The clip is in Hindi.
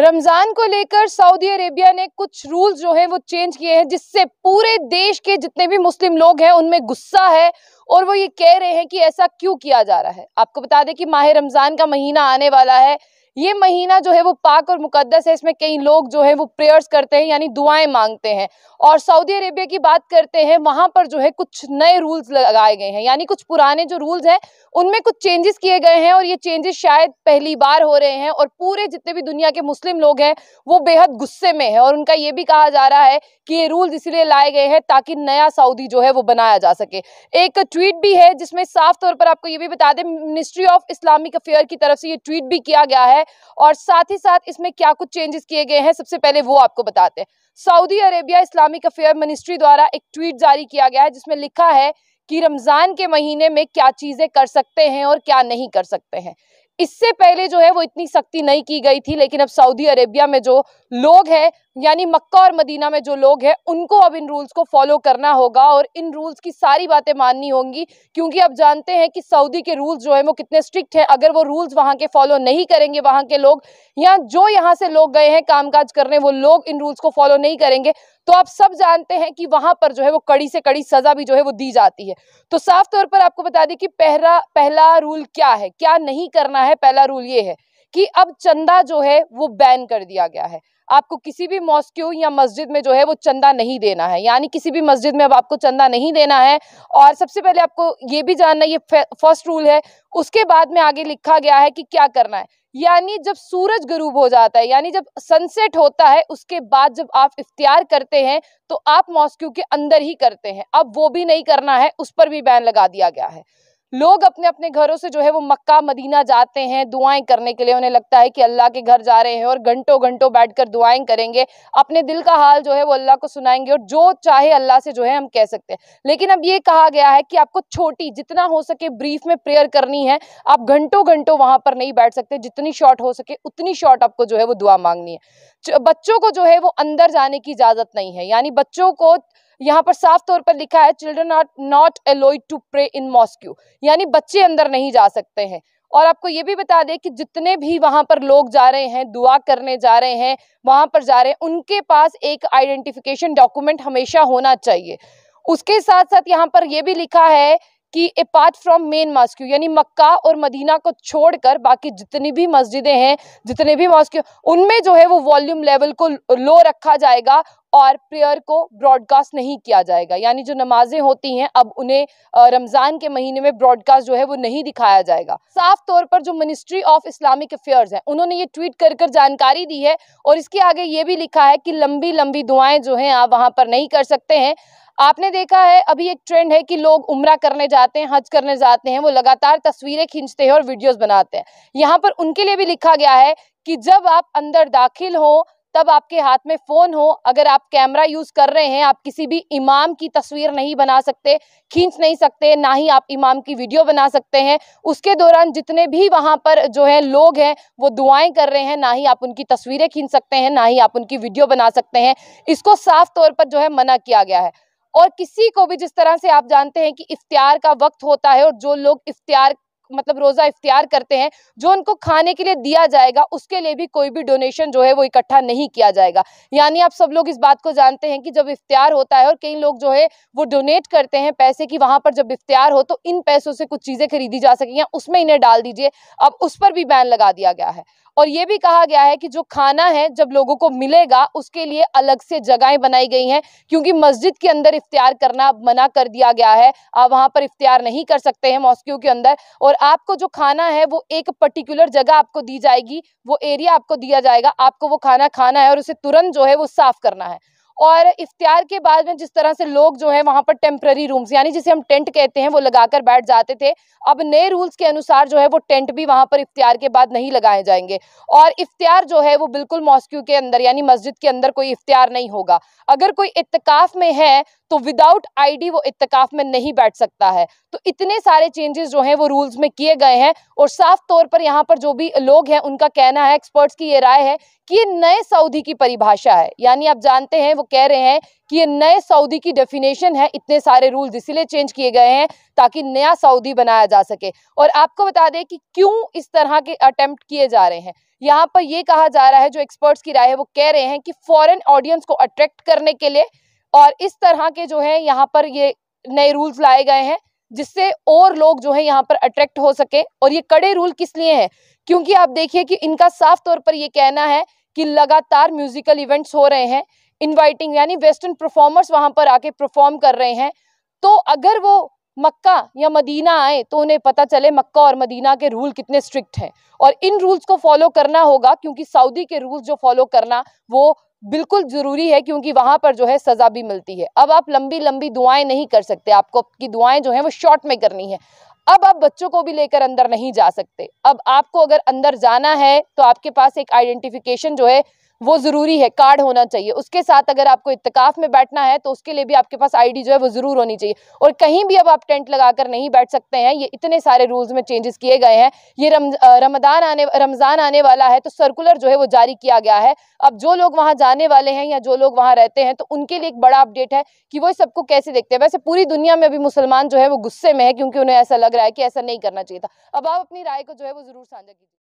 रमजान को लेकर सऊदी अरेबिया ने कुछ रूल्स जो है वो चेंज किए हैं जिससे पूरे देश के जितने भी मुस्लिम लोग हैं उनमें गुस्सा है और वो ये कह रहे हैं कि ऐसा क्यों किया जा रहा है आपको बता दें कि माह रमजान का महीना आने वाला है ये महीना जो है वो पाक और मुकद्दस है इसमें कई लोग जो है वो प्रेयर्स करते हैं यानी दुआएं मांगते हैं और सऊदी अरेबिया की बात करते हैं वहां पर जो है कुछ नए रूल्स लगाए गए हैं यानी कुछ पुराने जो रूल्स हैं उनमें कुछ चेंजेस किए गए हैं और ये चेंजेस शायद पहली बार हो रहे हैं और पूरे जितने भी दुनिया के मुस्लिम लोग हैं वो बेहद गुस्से में है और उनका ये भी कहा जा रहा है कि ये रूल्स इसलिए लाए गए हैं ताकि नया सऊदी जो है वो बनाया जा सके एक ट्वीट भी है जिसमें साफ तौर पर आपको ये भी बता दें मिनिस्ट्री ऑफ इस्लामिक अफेयर की तरफ से ये ट्वीट भी किया गया है है और साथ ही साथ इसमें क्या कुछ चेंजेस किए गए हैं सबसे पहले वो आपको बताते हैं Saudi Arabia Islamic affair ministry द्वारा एक ट्वीट जारी किया गया है जिसमें लिखा है कि रमज़ान के महीने में क्या चीज़ें कर सकते हैं और क्या नहीं कर सकते हैं इससे पहले जो है वो इतनी सख्ती नहीं की गई थी लेकिन अब सऊदी अरेबिया में जो लोग हैं यानी मक्का और मदीना में जो लोग हैं उनको अब इन रूल्स को फॉलो करना होगा और इन रूल्स की सारी बातें माननी होंगी क्योंकि अब जानते हैं कि सऊदी के रूल्स जो है वो कितने स्ट्रिक्ट हैं अगर वो रूल्स वहाँ के फॉलो नहीं करेंगे वहाँ के लोग या जो यहाँ से लोग गए हैं कामकाज करने वो लोग इन रूल्स को फॉलो नहीं करेंगे तो आप सब जानते हैं कि वहां पर जो है वो कड़ी से कड़ी सजा भी जो है वो दी जाती है तो साफ तौर पर आपको बता दें कि पहला पहला रूल क्या है क्या नहीं करना है पहला रूल ये है कि अब चंदा जो है वो बैन कर दिया गया है आपको किसी भी मॉस्क्यू या मस्जिद में जो है वो चंदा नहीं देना है यानी किसी भी मस्जिद में अब आपको चंदा नहीं देना है और सबसे पहले आपको ये भी जानना ये फर्स्ट रूल है उसके बाद में आगे लिखा गया है कि क्या करना है यानी जब सूरज गरूब हो जाता है यानी जब सनसेट होता है उसके बाद जब आप इफ्तियार करते हैं तो आप मॉस्क्यू के अंदर ही करते हैं अब वो भी नहीं करना है उस पर भी बैन लगा दिया गया है लोग अपने अपने घरों से जो है वो मक्का मदीना जाते हैं दुआएं करने के लिए उन्हें लगता है कि अल्लाह के घर जा रहे हैं और घंटों घंटों बैठकर दुआएं करेंगे अपने दिल का हाल जो है वो अल्लाह को सुनाएंगे और जो चाहे अल्लाह से जो है हम कह सकते हैं लेकिन अब ये कहा गया है कि आपको छोटी जितना हो सके ब्रीफ में प्रेयर करनी है आप घंटों घंटों वहां पर नहीं बैठ सकते जितनी शॉर्ट हो सके उतनी शॉर्ट आपको जो है वो दुआ मांगनी है बच्चों को जो है वो अंदर जाने की इजाज़त नहीं है यानी बच्चों को यहाँ पर साफ तौर पर लिखा है children are not allowed to pray in mosque यानी बच्चे अंदर नहीं जा सकते हैं और आपको ये भी बता दें कि जितने भी वहाँ पर लोग जा रहे हैं दुआ करने जा रहे हैं वहाँ पर जा रहे हैं उनके पास एक आइडेंटिफिकेशन डॉक्यूमेंट हमेशा होना चाहिए उसके साथ साथ यहाँ पर यह भी लिखा है कि अपार्ट फ्रॉम मेन मॉस्क्यू यानी मक्का और मदीना को छोड़कर बाकी जितनी भी मस्जिदें हैं जितने भी मॉस्क्यू उनमें जो है वो वॉल्यूम लेवल को लो रखा जाएगा और प्रेयर को ब्रॉडकास्ट नहीं किया जाएगा यानी जो नमाजें होती हैं अब उन्हें रमज़ान के महीने में ब्रॉडकास्ट जो है वो नहीं दिखाया जाएगा साफ तौर पर जो मिनिस्ट्री ऑफ इस्लामिक अफेयर्स है उन्होंने ये ट्वीट कर कर जानकारी दी है और इसके आगे ये भी लिखा है कि लंबी लंबी दुआएं जो हैं आप वहाँ पर नहीं कर सकते हैं आपने देखा है अभी एक ट्रेंड है कि लोग उम्र करने जाते हैं हज करने जाते हैं वो लगातार तस्वीरें खींचते हैं और वीडियोस बनाते हैं यहाँ पर उनके लिए भी लिखा गया है कि जब आप अंदर दाखिल हो तब आपके हाथ में फ़ोन हो अगर आप कैमरा यूज़ कर रहे हैं आप किसी भी इमाम की तस्वीर नहीं बना सकते खींच नहीं सकते ना ही आप इमाम की वीडियो बना सकते हैं उसके दौरान जितने भी वहाँ पर जो है लोग हैं वो दुआएं कर रहे हैं ना ही आप उनकी तस्वीरें खींच सकते हैं ना ही आप उनकी वीडियो बना सकते हैं इसको साफ तौर पर जो है मना किया गया है और किसी को भी जिस तरह से आप जानते हैं कि इफ्तार का वक्त होता है और जो लोग इफ्तार मतलब रोज़ा इफ्तियार करते हैं जो उनको खाने के लिए दिया जाएगा उसके लिए भी कोई भी डोनेशन जो है वो इकट्ठा नहीं किया जाएगा यानी आप सब लोग इस बात को जानते हैं कि जब इफ्तियार होता है और कई लोग जो है वो डोनेट करते हैं पैसे की वहां पर जब इफ्तियार हो तो इन पैसों से कुछ चीज़ें खरीदी जा सके या उसमें इन्हें डाल दीजिए अब उस पर भी बैन लगा दिया गया है और ये भी कहा गया है कि जो खाना है जब लोगों को मिलेगा उसके लिए अलग से जगहें बनाई गई हैं क्योंकि मस्जिद के अंदर इफ्तियार करना मना कर दिया गया है आप वहां पर इफ्तियार नहीं कर सकते हैं मॉस्क्यू के अंदर और और आपको जो खाना है वो एक पर्टिकुलर जगह आपको दी जाएगी वो एरिया आपको दिया जाएगा आपको वो खाना खाना है और उसे तुरंत जो है वो साफ करना है और इफ्तार के बाद में जिस तरह से लोग जो है वहाँ पर टेम्प्ररी रूम्स यानी जिसे हम टेंट कहते हैं वो लगाकर बैठ जाते थे अब नए रूल्स के अनुसार जो है वो टेंट भी वहाँ पर इफ्तार के बाद नहीं लगाए जाएंगे और इफ्तार जो है वो बिल्कुल मॉस्क्यू के अंदर यानी मस्जिद के अंदर कोई इफ्तार नहीं होगा अगर कोई इतकाफ में है तो विदाउट आईडी वो इतकाफ में नहीं बैठ सकता है तो इतने सारे चेंजेस जो हैं वो रूल्स में किए गए हैं और साफ तौर पर यहाँ पर जो भी लोग हैं उनका कहना है एक्सपर्ट्स की ये राय है कि ये नए सऊदी की परिभाषा है यानी आप जानते हैं वो कह रहे हैं कि ये नए सऊदी की डेफिनेशन है इतने सारे रूल्स इसीलिए चेंज किए गए हैं ताकि नया सऊदी बनाया जा सके और आपको बता दें कि क्यों इस तरह के अटेम्प्ट किए जा रहे हैं यहाँ पर ये कहा जा रहा है जो एक्सपर्ट्स की राय है वो कह रहे हैं कि फॉरेन ऑडियंस को अट्रैक्ट करने के लिए और इस तरह के जो है यहाँ पर ये नए रूल्स लाए गए हैं जिससे और लोग जो है यहाँ पर अट्रैक्ट हो सके और ये कड़े रूल किस लिए हैं क्योंकि आप देखिए कि इनका साफ तौर पर ये कहना है कि लगातार म्यूजिकल इवेंट्स हो रहे हैं इनवाइटिंग यानी वेस्टर्न परफॉर्मर्स वहां पर आके परफॉर्म कर रहे हैं तो अगर वो मक्का या मदीना आए तो उन्हें पता चले मक्का और मदीना के रूल कितने स्ट्रिक्ट हैं और इन रूल्स को फॉलो करना होगा क्योंकि सऊदी के रूल्स जो फॉलो करना वो बिल्कुल ज़रूरी है क्योंकि वहां पर जो है सज़ा भी मिलती है अब आप लंबी लंबी दुआएं नहीं कर सकते आपको आपकी दुआएं जो है वो शॉर्ट में करनी है अब आप बच्चों को भी लेकर अंदर नहीं जा सकते अब आपको अगर अंदर जाना है तो आपके पास एक आइडेंटिफिकेशन जो है वो ज़रूरी है कार्ड होना चाहिए उसके साथ अगर आपको इतकाफ़ में बैठना है तो उसके लिए भी आपके पास आईडी जो है वो ज़रूर होनी चाहिए और कहीं भी अब आप टेंट लगाकर नहीं बैठ सकते हैं ये इतने सारे रूल्स में चेंजेस किए गए हैं ये रम, रमदान आने रमज़ान आने वाला है तो सर्कुलर जो है वो जारी किया गया है अब जो लोग वहाँ जाने वाले हैं या जो लोग वहाँ रहते हैं तो उनके लिए एक बड़ा अपडेट है कि वो सबको कैसे देखते हैं वैसे पूरी दुनिया में अभी मुसलमान जो है वो गुस्से में है क्योंकि उन्हें ऐसा लग रहा है कि ऐसा नहीं करना चाहिए था अब आप अपनी राय को जो है वो ज़रूर साझा कीजिए